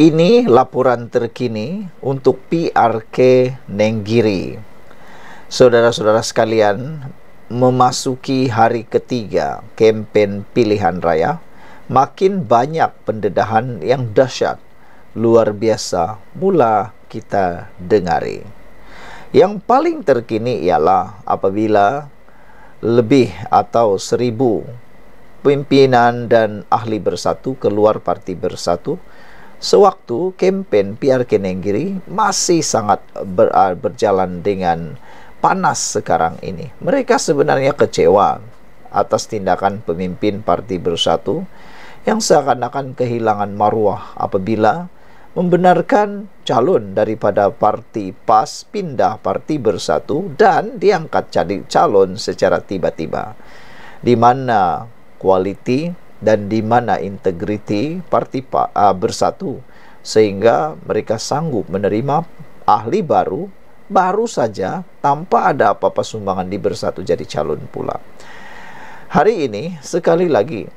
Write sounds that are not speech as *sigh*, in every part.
Ini laporan terkini untuk PRK Nenggiri. Saudara-saudara sekalian, memasuki hari ketiga kempen pilihan raya, makin banyak pendedahan yang dahsyat, luar biasa mula kita dengari. Yang paling terkini ialah apabila lebih atau seribu pimpinan dan ahli bersatu keluar parti bersatu Sewaktu kempen PRK Negeri masih sangat ber, uh, berjalan dengan panas sekarang ini. Mereka sebenarnya kecewa atas tindakan pemimpin Parti Bersatu yang seakan-akan kehilangan maruah apabila membenarkan calon daripada Parti PAS pindah Parti Bersatu dan diangkat jadi calon secara tiba-tiba. Di mana kualiti dan di mana integriti parti uh, bersatu sehingga mereka sanggup menerima ahli baru baru saja tanpa ada apa-apa sumbangan di bersatu jadi calon pula hari ini sekali lagi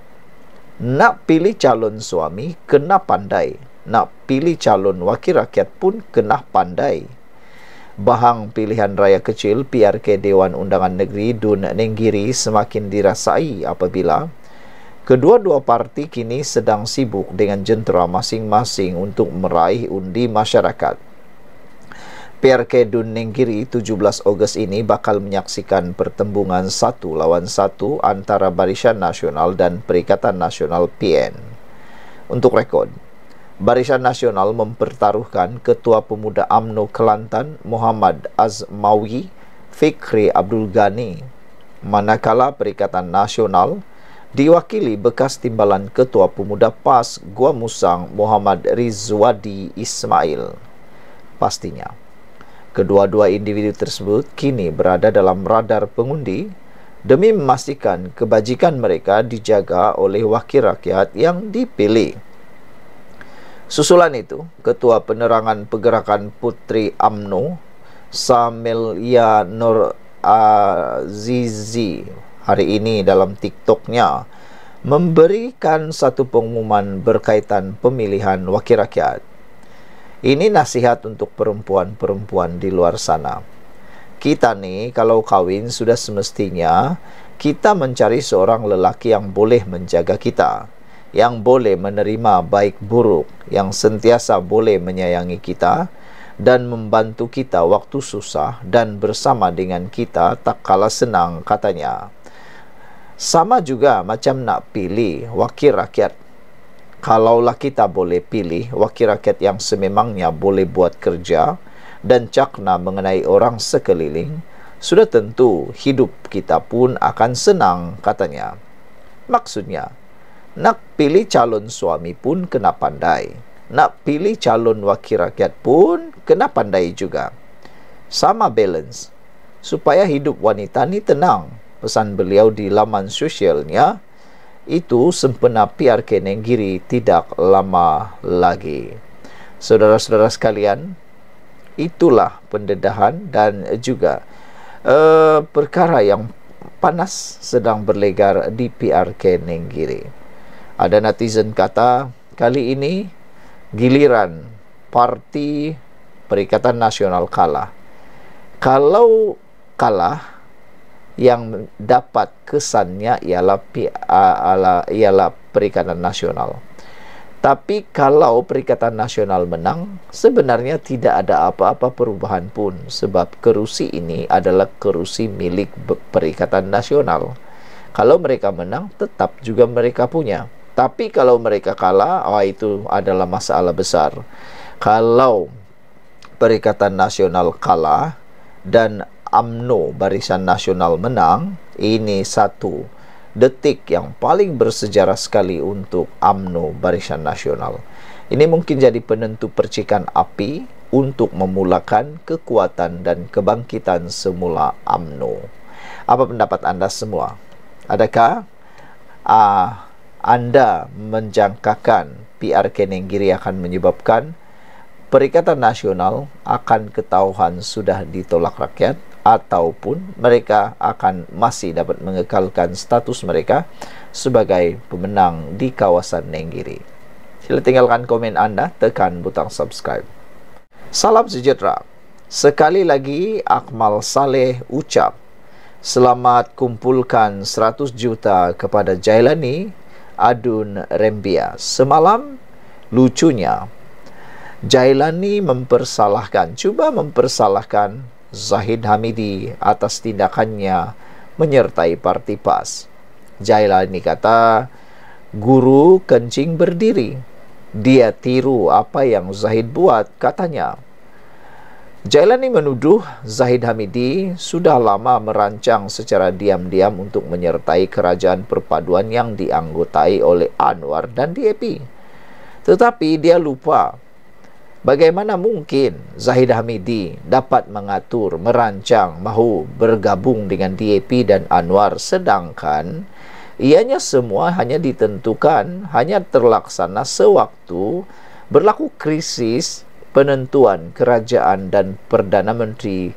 nak pilih calon suami kena pandai nak pilih calon wakil rakyat pun kena pandai bahang pilihan raya kecil PRK Dewan Undangan Negeri Dun Nenggiri semakin dirasai apabila Kedua-dua parti kini sedang sibuk dengan jentera masing-masing untuk meraih undi masyarakat. PRK Dun Nenggiri 17 Ogos ini bakal menyaksikan pertembungan satu lawan satu antara Barisan Nasional dan Perikatan Nasional PN. Untuk rekod, Barisan Nasional mempertaruhkan Ketua Pemuda AMNO Kelantan Muhammad Azmawi Fikri Abdul Ghani manakala Perikatan Nasional Perikatan Nasional diwakili bekas timbalan Ketua Pemuda PAS Gua Musang Muhammad Rizwadi Ismail. Pastinya, kedua-dua individu tersebut kini berada dalam radar pengundi demi memastikan kebajikan mereka dijaga oleh wakil rakyat yang dipilih. Susulan itu, Ketua Penerangan Pergerakan Putri AMNO, Samelia Nur Azizi hari ini dalam TikToknya memberikan satu pengumuman berkaitan pemilihan wakil rakyat. Ini nasihat untuk perempuan-perempuan di luar sana. Kita ni kalau kawin sudah semestinya kita mencari seorang lelaki yang boleh menjaga kita, yang boleh menerima baik buruk, yang sentiasa boleh menyayangi kita dan membantu kita waktu susah dan bersama dengan kita tak kalah senang katanya sama juga macam nak pilih wakil rakyat kalaulah kita boleh pilih wakil rakyat yang sememangnya boleh buat kerja dan cakna mengenai orang sekeliling sudah tentu hidup kita pun akan senang katanya maksudnya nak pilih calon suami pun kena pandai nak pilih calon wakil rakyat pun kena pandai juga sama balance supaya hidup wanita ni tenang pesan beliau di laman sosialnya itu sempena PR Kenenggiri tidak lama lagi. Saudara-saudara sekalian, itulah pendedahan dan juga uh, perkara yang panas sedang berlegar di PR Kenenggiri. Ada netizen kata, kali ini giliran Parti Perikatan Nasional kalah. Kalau kalah, yang dapat kesannya ialah ialah Perikatan Nasional. Tapi kalau Perikatan Nasional menang, sebenarnya tidak ada apa-apa perubahan pun sebab kerusi ini adalah kerusi milik Perikatan Nasional. Kalau mereka menang, tetap juga mereka punya. Tapi kalau mereka kalah, oh itu adalah masalah besar. Kalau Perikatan Nasional kalah dan AMNO Barisan Nasional menang, ini satu detik yang paling bersejarah sekali untuk AMNO Barisan Nasional. Ini mungkin jadi penentu percikan api untuk memulakan kekuatan dan kebangkitan semula AMNO. Apa pendapat anda semua? Adakah uh, anda menjangkakan PR Kenenggiri akan menyebabkan Perikatan Nasional akan ketahuan sudah ditolak rakyat ataupun mereka akan masih dapat mengekalkan status mereka sebagai pemenang di kawasan Nenggiri. Sila tinggalkan komen anda, tekan butang subscribe. Salam sejahtera. Sekali lagi Akmal Saleh ucap, selamat kumpulkan 100 juta kepada Jailani Adun Rembia. Semalam lucunya Jailani mempersalahkan, cuba mempersalahkan Zahid Hamidi atas tindakannya menyertai parti PAS. Jailani kata, guru kencing berdiri. Dia tiru apa yang Zahid buat, katanya. Jailani menuduh Zahid Hamidi sudah lama merancang secara diam-diam untuk menyertai kerajaan perpaduan yang dianggotai oleh Anwar dan DAP. Tetapi dia lupa Bagaimana mungkin Zahid Hamidi dapat mengatur, merancang, mahu bergabung dengan DAP dan Anwar sedangkan ianya semua hanya ditentukan, hanya terlaksana sewaktu berlaku krisis penentuan kerajaan dan Perdana Menteri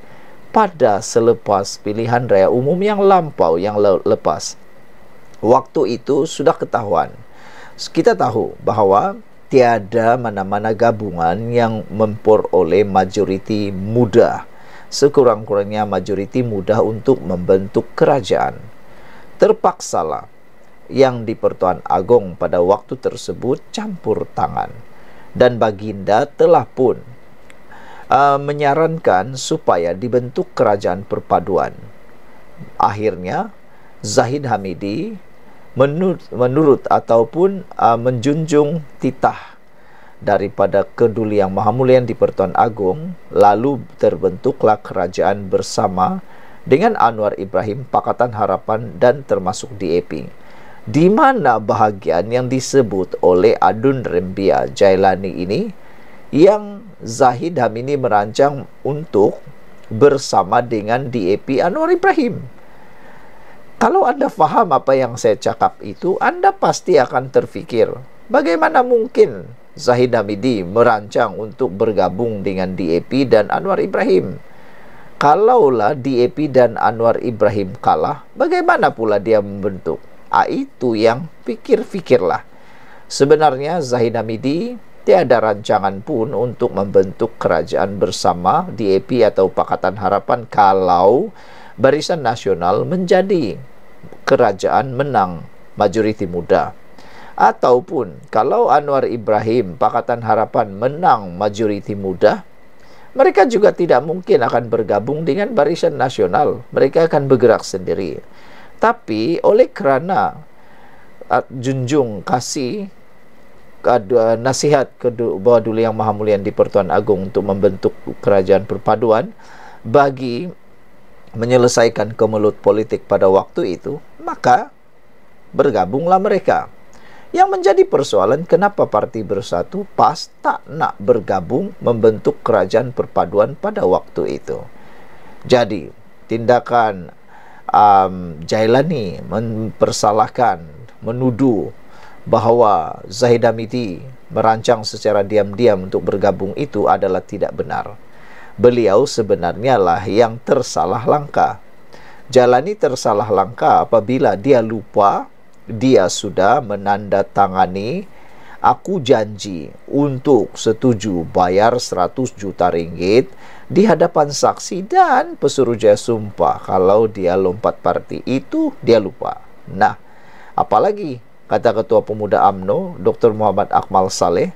pada selepas pilihan raya umum yang lampau, yang le lepas. Waktu itu sudah ketahuan. Kita tahu bahawa tiada mana-mana gabungan yang memperoleh majoriti muda sekurang-kurangnya majoriti muda untuk membentuk kerajaan terpaksalah yang di Pertuan Agong pada waktu tersebut campur tangan dan baginda telah pun uh, menyarankan supaya dibentuk kerajaan perpaduan akhirnya Zahid Hamidi menurut, menurut ataupun uh, menjunjung titah daripada keduli yang maha mulia di Pertuan Agong lalu terbentuklah kerajaan bersama dengan Anwar Ibrahim Pakatan Harapan dan termasuk DAP di mana bahagian yang disebut oleh Adun Rembia Jailani ini yang Zahid Hamini merancang untuk bersama dengan DAP Anwar Ibrahim kalau Anda faham apa yang saya cakap itu, Anda pasti akan terfikir, bagaimana mungkin Zahid Hamidi merancang untuk bergabung dengan DAP dan Anwar Ibrahim? Kalaulah DAP dan Anwar Ibrahim kalah, bagaimana pula dia membentuk? Ah, itu yang pikir-fikirlah. Sebenarnya Zahid Hamidi tiada rancangan pun untuk membentuk kerajaan bersama DAP atau Pakatan Harapan kalau Barisan Nasional menjadi kerajaan menang majoriti muda. Ataupun kalau Anwar Ibrahim Pakatan Harapan menang majoriti muda, mereka juga tidak mungkin akan bergabung dengan Barisan Nasional. Mereka akan bergerak sendiri. Tapi oleh kerana uh, junjung kasih nasihat bahwa dulu yang maha mulia di Pertuan Agung untuk membentuk kerajaan perpaduan bagi menyelesaikan kemelut politik pada waktu itu, maka bergabunglah mereka. Yang menjadi persoalan kenapa Parti Bersatu PAS tak nak bergabung membentuk kerajaan perpaduan pada waktu itu. Jadi, tindakan um, Jailani mempersalahkan, menuduh bahawa Zahid Hamidi merancang secara diam-diam untuk bergabung itu adalah tidak benar beliau sebenarnya lah yang tersalah langkah. Jalani tersalah langkah apabila dia lupa dia sudah menandatangani aku janji untuk setuju bayar 100 juta ringgit di hadapan saksi dan pesuruhjaya sumpah kalau dia lompat parti itu dia lupa. Nah, apalagi kata Ketua Pemuda AMNO Dr. Muhammad Akmal Saleh,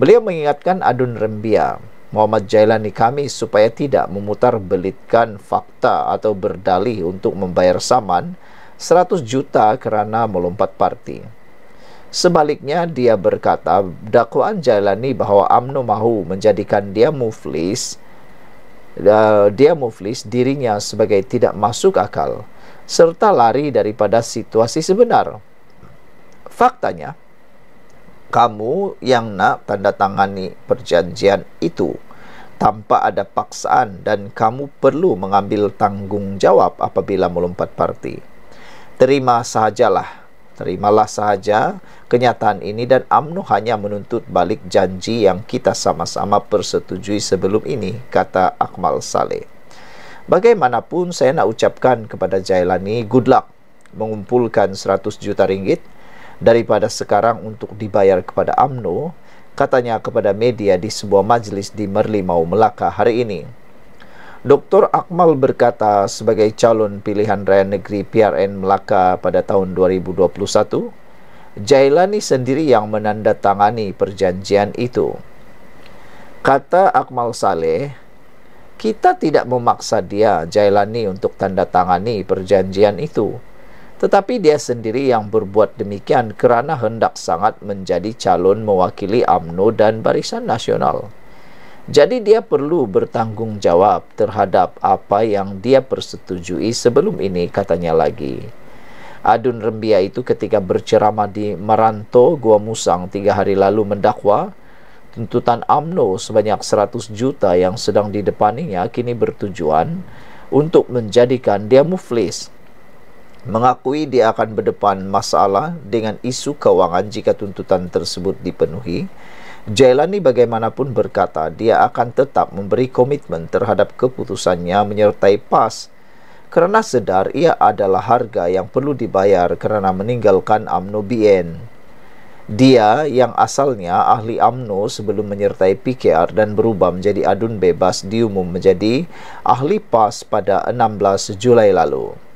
beliau mengingatkan Adun Rembia Muhammad Jailani kami supaya tidak memutar belitkan fakta atau berdalih untuk membayar saman 100 juta kerana melompat parti. Sebaliknya, dia berkata dakwaan Jailani bahawa Amnu mahu menjadikan dia muflis eh, dia muflis dirinya sebagai tidak masuk akal serta lari daripada situasi sebenar. Faktanya, kamu yang nak tanda tangani perjanjian itu tanpa ada paksaan dan kamu perlu mengambil tanggungjawab apabila melompat parti. Terima sahajalah, terimalah sahaja kenyataan ini dan UMNO hanya menuntut balik janji yang kita sama-sama persetujui sebelum ini, kata Akmal Saleh. Bagaimanapun saya nak ucapkan kepada Jailani good luck mengumpulkan 100 juta ringgit daripada sekarang untuk dibayar kepada AMNO, katanya kepada media di sebuah majlis di Merlimau, Melaka hari ini. Dr. Akmal berkata sebagai calon pilihan raya negeri PRN Melaka pada tahun 2021, Jailani sendiri yang menandatangani perjanjian itu. Kata Akmal Saleh, kita tidak memaksa dia Jailani untuk tanda tangani perjanjian itu tetapi dia sendiri yang berbuat demikian kerana hendak sangat menjadi calon mewakili AMNO dan Barisan Nasional. Jadi dia perlu bertanggungjawab terhadap apa yang dia persetujui sebelum ini katanya lagi. Adun Rembia itu ketika berceramah di Maranto, Gua Musang tiga hari lalu mendakwa tuntutan AMNO sebanyak 100 juta yang sedang didepaninya kini bertujuan untuk menjadikan dia muflis mengakui dia akan berdepan masalah dengan isu kewangan jika tuntutan tersebut dipenuhi. Jailani bagaimanapun berkata dia akan tetap memberi komitmen terhadap keputusannya menyertai PAS kerana sedar ia adalah harga yang perlu dibayar kerana meninggalkan UMNO BN. Dia yang asalnya ahli UMNO sebelum menyertai PKR dan berubah menjadi adun bebas diumum menjadi ahli PAS pada 16 Julai lalu.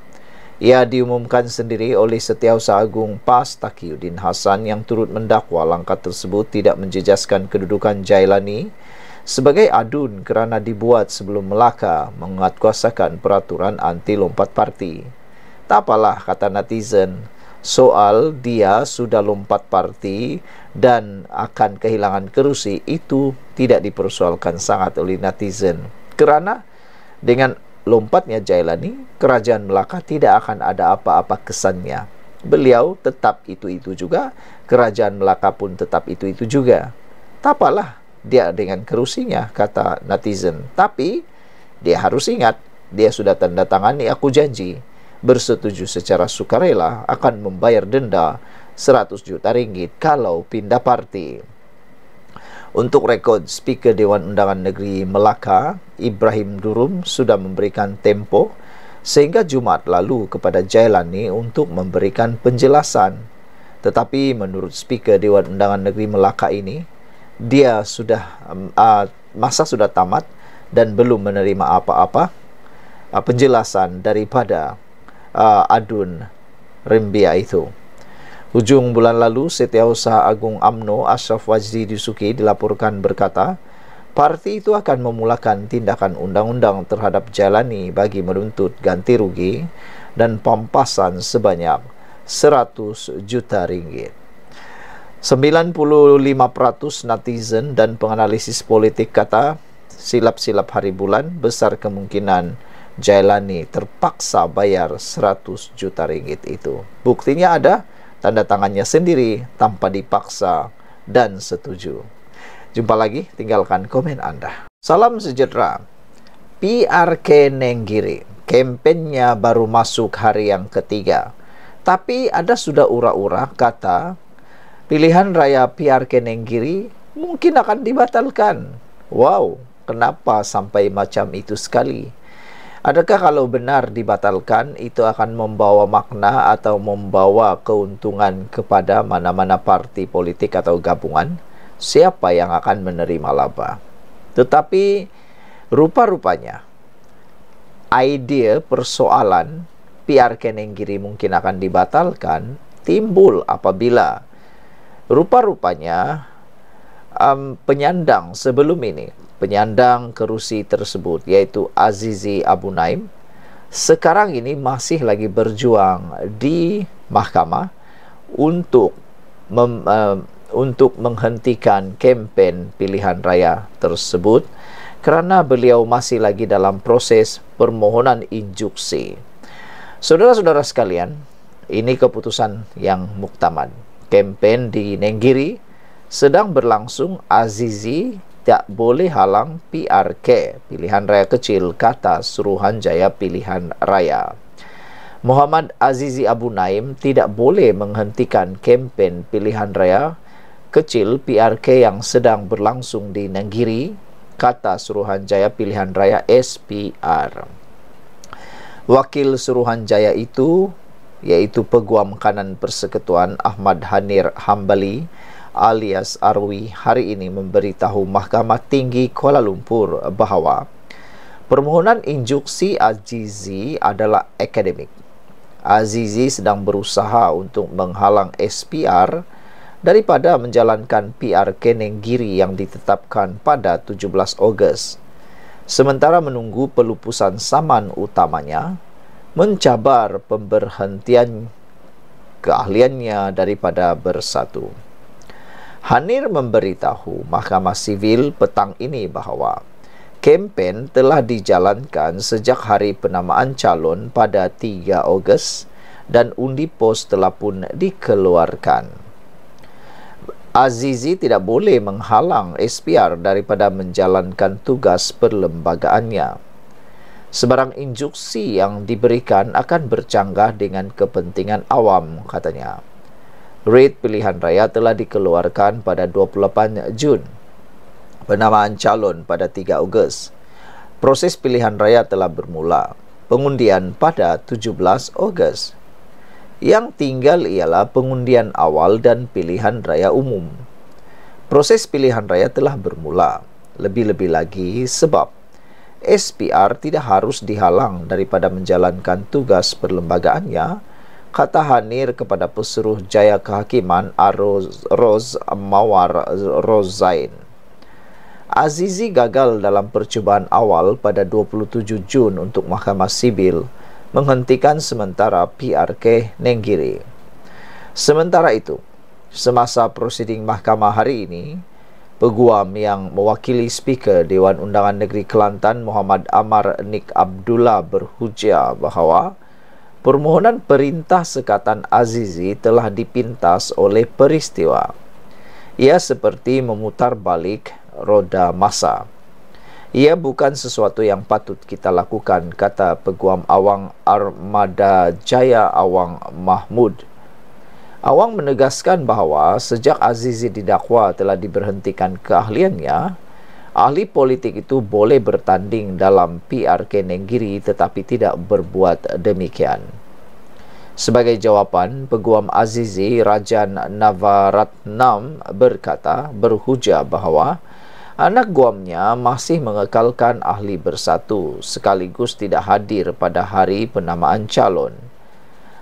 Ia diumumkan sendiri oleh Setiausaha Agung PAS Takiuddin Hasan yang turut mendakwa langkah tersebut tidak menjejaskan kedudukan Jailani sebagai adun kerana dibuat sebelum Melaka menguatkuasakan peraturan anti lompat parti. Tak apalah kata netizen, soal dia sudah lompat parti dan akan kehilangan kerusi itu tidak dipersoalkan sangat oleh netizen. Kerana dengan lompatnya Jailani, kerajaan Melaka tidak akan ada apa-apa kesannya. Beliau tetap itu-itu juga, kerajaan Melaka pun tetap itu-itu juga. Tapalah dia dengan kerusinya, kata netizen. Tapi, dia harus ingat, dia sudah tanda tangani aku janji, bersetuju secara sukarela akan membayar denda 100 juta ringgit kalau pindah parti Untuk rekod, Speaker Dewan Undangan Negeri Melaka, Ibrahim Durum sudah memberikan tempo sehingga Jumaat lalu kepada Jailani untuk memberikan penjelasan. Tetapi menurut Speaker Dewan Undangan Negeri Melaka ini, dia sudah uh, masa sudah tamat dan belum menerima apa-apa uh, penjelasan daripada uh, Adun Rembia itu. Hujung bulan lalu, Setiausaha Agung AMNO Ashraf Wajdi Yusuki dilaporkan berkata, parti itu akan memulakan tindakan undang-undang terhadap Jalani bagi menuntut ganti rugi dan pampasan sebanyak 100 juta ringgit. 95% netizen dan penganalisis politik kata silap-silap hari bulan besar kemungkinan Jailani terpaksa bayar 100 juta ringgit itu. Buktinya ada tanda tangannya sendiri tanpa dipaksa dan setuju. Jumpa lagi, tinggalkan komen Anda. Salam sejahtera. PRK Nenggiri, kampanyenya baru masuk hari yang ketiga. Tapi ada sudah ura-ura kata pilihan raya PRK Nenggiri mungkin akan dibatalkan. Wow, kenapa sampai macam itu sekali? Adakah kalau benar dibatalkan itu akan membawa makna atau membawa keuntungan kepada mana-mana parti politik atau gabungan? Siapa yang akan menerima laba? Tetapi rupa-rupanya idea persoalan PR Kenenggiri mungkin akan dibatalkan timbul apabila rupa-rupanya um, penyandang sebelum ini penyandang kerusi tersebut iaitu Azizi Abu Naim sekarang ini masih lagi berjuang di mahkamah untuk mem, uh, untuk menghentikan kempen pilihan raya tersebut kerana beliau masih lagi dalam proses permohonan injuksi. Saudara-saudara sekalian, ini keputusan yang muktamad. Kempen di Nenggiri sedang berlangsung Azizi tidak boleh halang PRK pilihan raya kecil kata Suruhanjaya pilihan raya Muhammad Azizi Abu Naim tidak boleh menghentikan kempen pilihan raya kecil PRK yang sedang berlangsung di Nenggiri kata Suruhanjaya pilihan raya SPR Wakil Suruhanjaya itu yaitu Peguam Kanan Persekutuan Ahmad Hanir Hambali alias Arwi hari ini memberitahu Mahkamah Tinggi Kuala Lumpur bahawa permohonan injuksi Azizi adalah akademik. Azizi sedang berusaha untuk menghalang SPR daripada menjalankan PR Keneng Giri yang ditetapkan pada 17 Ogos. Sementara menunggu pelupusan saman utamanya, mencabar pemberhentian keahliannya daripada bersatu. Hanir memberitahu Mahkamah Sivil petang ini bahawa kempen telah dijalankan sejak hari penamaan calon pada 3 Ogos dan undi pos telah pun dikeluarkan. Azizi tidak boleh menghalang SPR daripada menjalankan tugas perlembagaannya. Sebarang injuksi yang diberikan akan bercanggah dengan kepentingan awam, katanya. Rate pilihan raya telah dikeluarkan pada 28 Jun. Penamaan calon pada 3 Ogos. Proses pilihan raya telah bermula. Pengundian pada 17 Ogos. Yang tinggal ialah pengundian awal dan pilihan raya umum. Proses pilihan raya telah bermula. Lebih-lebih lagi sebab SPR tidak harus dihalang daripada menjalankan tugas perlembagaannya kata Hanir kepada pesuruh jaya kehakiman Aroz, Roz Mawar Roz Azizi gagal dalam percubaan awal pada 27 Jun untuk Mahkamah Sibil menghentikan sementara PRK Nenggiri. Sementara itu, semasa prosiding mahkamah hari ini, Peguam yang mewakili Speaker Dewan Undangan Negeri Kelantan Muhammad Amar Nik Abdullah berhujah bahawa Permohonan perintah sekatan Azizi telah dipintas oleh peristiwa. Ia seperti memutar balik roda masa. Ia bukan sesuatu yang patut kita lakukan, kata peguam Awang Armada Jaya Awang Mahmud. Awang menegaskan bahawa sejak Azizi didakwa telah diberhentikan keahliannya, Ahli politik itu boleh bertanding dalam PR Kenenggiri tetapi tidak berbuat demikian. Sebagai jawapan, Peguam Azizi Rajan Navaratnam berkata berhujah bahawa anak guamnya masih mengekalkan ahli bersatu sekaligus tidak hadir pada hari penamaan calon.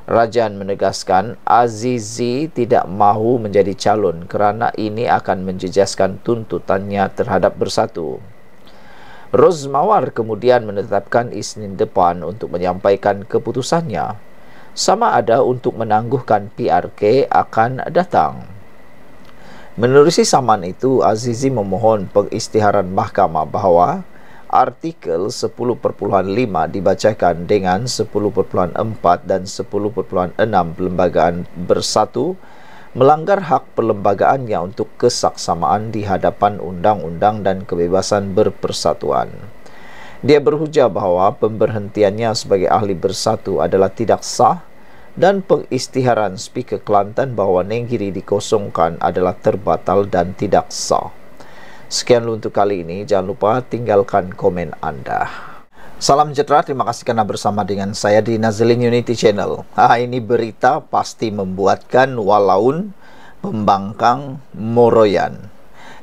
Rajan menegaskan Azizi tidak mahu menjadi calon kerana ini akan menjejaskan tuntutannya terhadap bersatu. Rozmawar kemudian menetapkan Isnin depan untuk menyampaikan keputusannya sama ada untuk menangguhkan PRK akan datang. Menerusi saman itu, Azizi memohon pengistiharan mahkamah bahawa artikel 10.5 dibacakan dengan 10.4 dan 10.6 perlembagaan bersatu melanggar hak perlembagaannya untuk kesaksamaan di hadapan undang-undang dan kebebasan berpersatuan. Dia berhujah bahawa pemberhentiannya sebagai ahli bersatu adalah tidak sah dan pengistiharan Speaker Kelantan bahawa Nenggiri dikosongkan adalah terbatal dan tidak sah. Sekian dulu untuk kali ini. Jangan lupa tinggalkan komen anda. Salam sejahtera, terima kasih karena bersama dengan saya di Nazlin Unity Channel. Ah, ini berita pasti membuatkan walaun pembangkang Moroyan.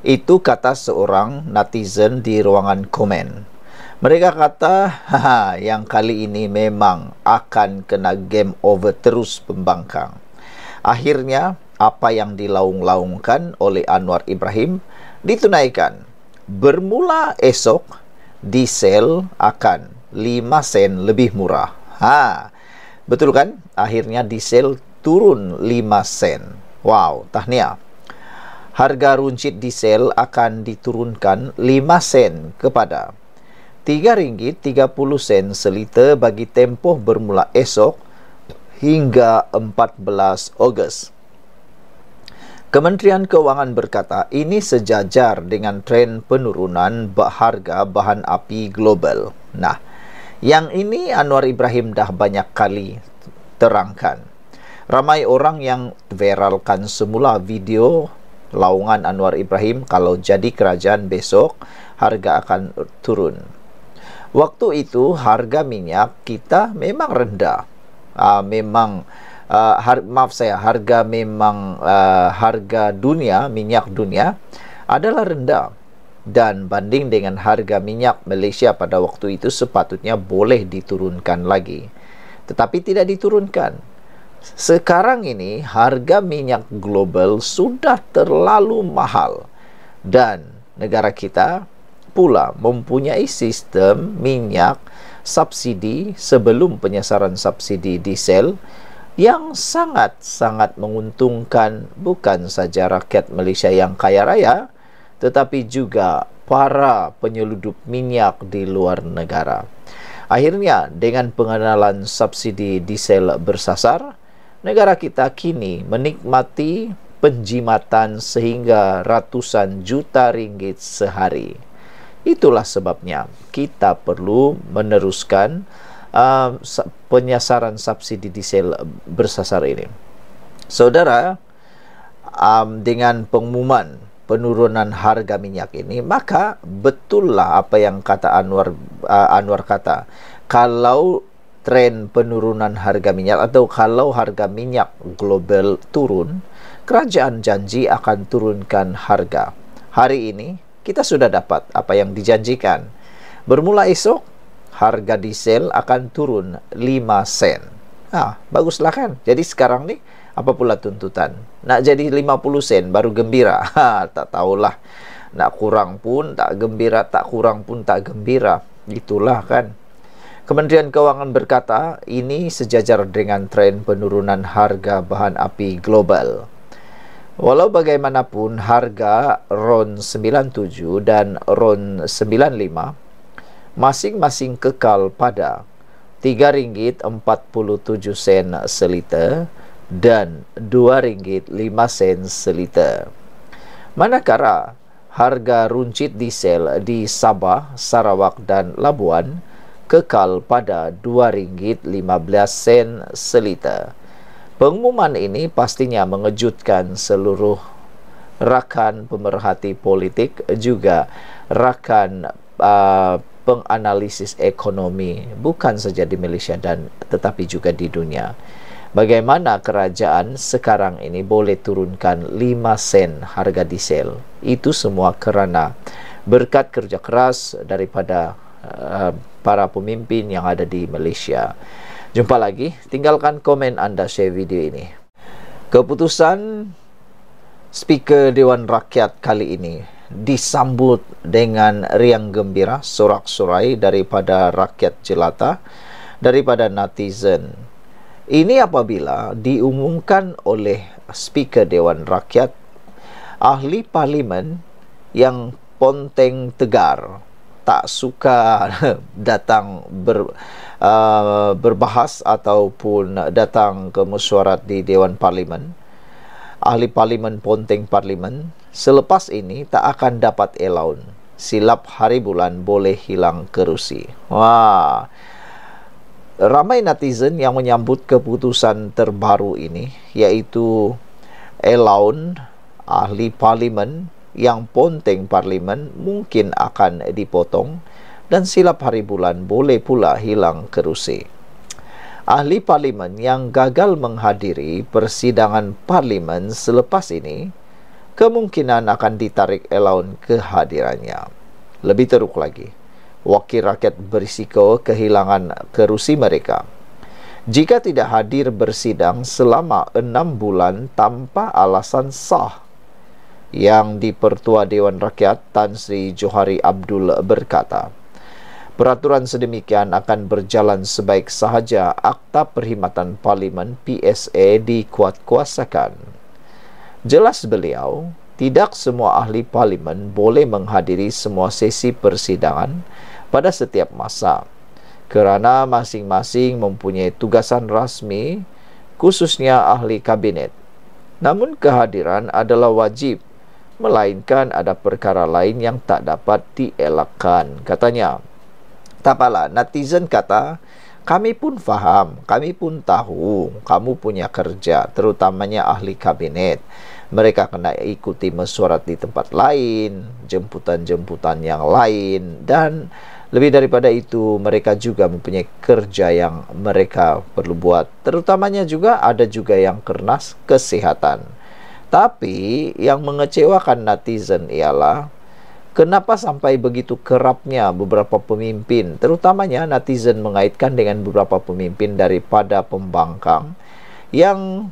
Itu kata seorang netizen di ruangan komen. Mereka kata, haha, yang kali ini memang akan kena game over terus pembangkang. Akhirnya, apa yang dilaung-laungkan oleh Anwar Ibrahim, ditunaikan bermula esok diesel akan 5 sen lebih murah ha betul kan akhirnya diesel turun 5 sen wow tahniah harga runcit diesel akan diturunkan 5 sen kepada RM3.30 seliter bagi tempoh bermula esok hingga 14 Ogos. Kementerian Keuangan berkata ini sejajar dengan tren penurunan harga bahan api global. Nah, yang ini Anwar Ibrahim dah banyak kali terangkan. Ramai orang yang viralkan semula video laungan Anwar Ibrahim kalau jadi kerajaan besok harga akan turun. Waktu itu harga minyak kita memang rendah. Uh, memang rendah uh, maaf saya harga memang uh, harga dunia minyak dunia adalah rendah dan banding dengan harga minyak Malaysia pada waktu itu sepatutnya boleh diturunkan lagi tetapi tidak diturunkan sekarang ini harga minyak global sudah terlalu mahal dan negara kita pula mempunyai sistem minyak subsidi sebelum penyasaran subsidi diesel yang sangat-sangat menguntungkan bukan saja rakyat Malaysia yang kaya raya tetapi juga para penyeludup minyak di luar negara. Akhirnya dengan pengenalan subsidi diesel bersasar, negara kita kini menikmati penjimatan sehingga ratusan juta ringgit sehari. Itulah sebabnya kita perlu meneruskan uh, penyasaran subsidi diesel bersasar ini. Saudara, um, dengan pengumuman penurunan harga minyak ini, maka betullah apa yang kata Anwar uh, Anwar kata. Kalau tren penurunan harga minyak atau kalau harga minyak global turun, kerajaan janji akan turunkan harga. Hari ini kita sudah dapat apa yang dijanjikan. Bermula esok harga diesel akan turun 5 sen. Ah, baguslah kan. Jadi sekarang ni apa pula tuntutan? Nak jadi 50 sen baru gembira. *laughs* Ha, tak tahulah. Nak kurang pun tak gembira, tak kurang pun tak gembira. Itulah kan. Kementerian Kewangan berkata, ini sejajar dengan tren penurunan harga bahan api global. Walau bagaimanapun harga RON 97 dan RON 95 masing-masing kekal pada tiga ringgit empat puluh tujuh sen seliter dan dua ringgit lima sen seliter. Manakala harga runcit diesel di Sabah, Sarawak dan Labuan kekal pada dua ringgit lima belas sen seliter. Pengumuman ini pastinya mengejutkan seluruh rakan pemerhati politik juga rakan uh, penganalisis ekonomi bukan saja di Malaysia dan tetapi juga di dunia. Bagaimana kerajaan sekarang ini boleh turunkan 5 sen harga diesel? Itu semua kerana berkat kerja keras daripada uh, para pemimpin yang ada di Malaysia. Jumpa lagi, tinggalkan komen anda share video ini. Keputusan speaker Dewan Rakyat kali ini disambut dengan riang gembira sorak-sorai daripada rakyat jelata daripada netizen. Ini apabila diumumkan oleh speaker Dewan Rakyat ahli parlimen yang ponteng tegar tak suka *laughs* datang ber, uh, berbahas ataupun datang ke mesyuarat di Dewan Parlimen ahli parlimen ponteng parlimen Selepas ini tak akan dapat elaun. Silap hari bulan boleh hilang kerusi. Wah. Ramai netizen yang menyambut keputusan terbaru ini yaitu elaun ahli parlimen yang ponteng parlimen mungkin akan dipotong dan silap hari bulan boleh pula hilang kerusi. Ahli parlimen yang gagal menghadiri persidangan parlimen selepas ini kemungkinan akan ditarik elaun kehadirannya. Lebih teruk lagi, wakil rakyat berisiko kehilangan kerusi mereka. Jika tidak hadir bersidang selama enam bulan tanpa alasan sah, yang dipertua Dewan Rakyat Tan Sri Johari Abdul berkata, peraturan sedemikian akan berjalan sebaik sahaja akta perkhidmatan Parlimen PSA dikuatkuasakan. Jelas beliau, tidak semua ahli parlimen boleh menghadiri semua sesi persidangan pada setiap masa kerana masing-masing mempunyai tugasan rasmi khususnya ahli kabinet. Namun kehadiran adalah wajib melainkan ada perkara lain yang tak dapat dielakkan katanya. Tak apalah, netizen kata, kami pun faham, kami pun tahu kamu punya kerja, terutamanya ahli kabinet. Mereka kena ikuti mesyuarat di tempat lain, jemputan-jemputan yang lain, dan lebih daripada itu mereka juga mempunyai kerja yang mereka perlu buat. Terutamanya juga ada juga yang kernas kesihatan. Tapi yang mengecewakan netizen ialah Kenapa sampai begitu kerapnya beberapa pemimpin, terutamanya netizen mengaitkan dengan beberapa pemimpin daripada pembangkang yang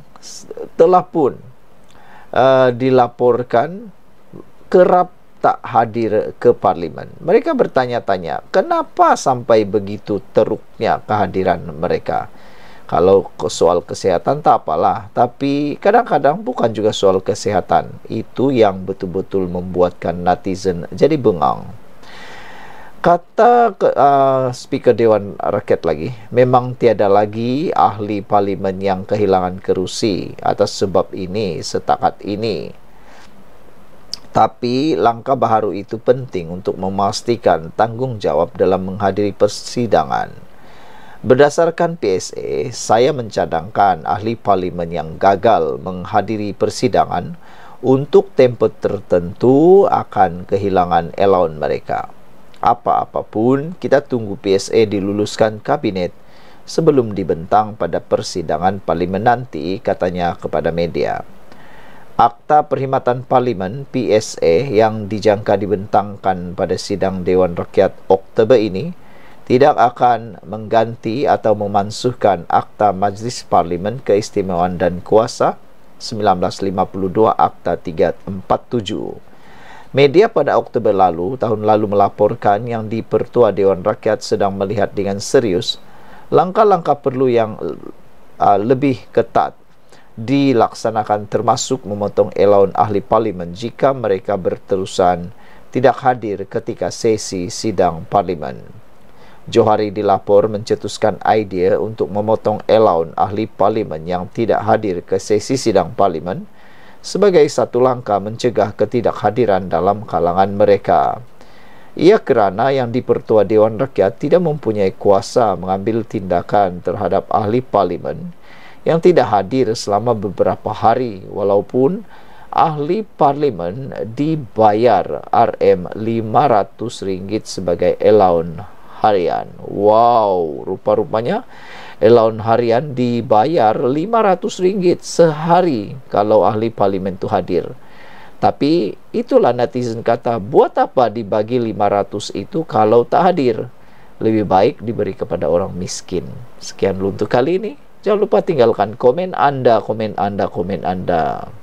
telah pun uh, dilaporkan kerap tak hadir ke parlimen. Mereka bertanya-tanya, kenapa sampai begitu teruknya kehadiran mereka? kalau soal kesehatan tak apalah tapi kadang-kadang bukan juga soal kesehatan itu yang betul-betul membuatkan netizen jadi bengang kata uh, speaker dewan rakyat lagi memang tiada lagi ahli parlimen yang kehilangan kerusi atas sebab ini setakat ini tapi langkah baru itu penting untuk memastikan tanggungjawab dalam menghadiri persidangan Berdasarkan PSA, saya mencadangkan ahli parlimen yang gagal menghadiri persidangan untuk tempoh tertentu akan kehilangan allowance mereka. Apa-apapun, kita tunggu PSA diluluskan kabinet sebelum dibentang pada persidangan parlimen nanti, katanya kepada media. Akta Perkhidmatan Parlimen PSA yang dijangka dibentangkan pada sidang Dewan Rakyat Oktober ini tidak akan mengganti atau memansuhkan Akta Majlis Parlimen Keistimewaan dan Kuasa 1952 Akta 347. Media pada Oktober lalu, tahun lalu melaporkan yang dipertua Dewan Rakyat sedang melihat dengan serius langkah-langkah perlu yang uh, lebih ketat dilaksanakan termasuk memotong elaun ahli parlimen jika mereka berterusan tidak hadir ketika sesi sidang parlimen. Johari dilapor mencetuskan idea untuk memotong elaun ahli parlimen yang tidak hadir ke sesi sidang parlimen sebagai satu langkah mencegah ketidakhadiran dalam kalangan mereka. Ia kerana yang dipertua Dewan Rakyat tidak mempunyai kuasa mengambil tindakan terhadap ahli parlimen yang tidak hadir selama beberapa hari walaupun ahli parlimen dibayar RM500 sebagai allowance harian. Wow, rupa-rupanya allowance harian dibayar RM500 sehari kalau ahli parlimen itu hadir. Tapi itulah netizen kata, buat apa dibagi 500 itu kalau tak hadir? Lebih baik diberi kepada orang miskin. Sekian dulu untuk kali ini. Jangan lupa tinggalkan komen Anda, komen Anda. Komen anda.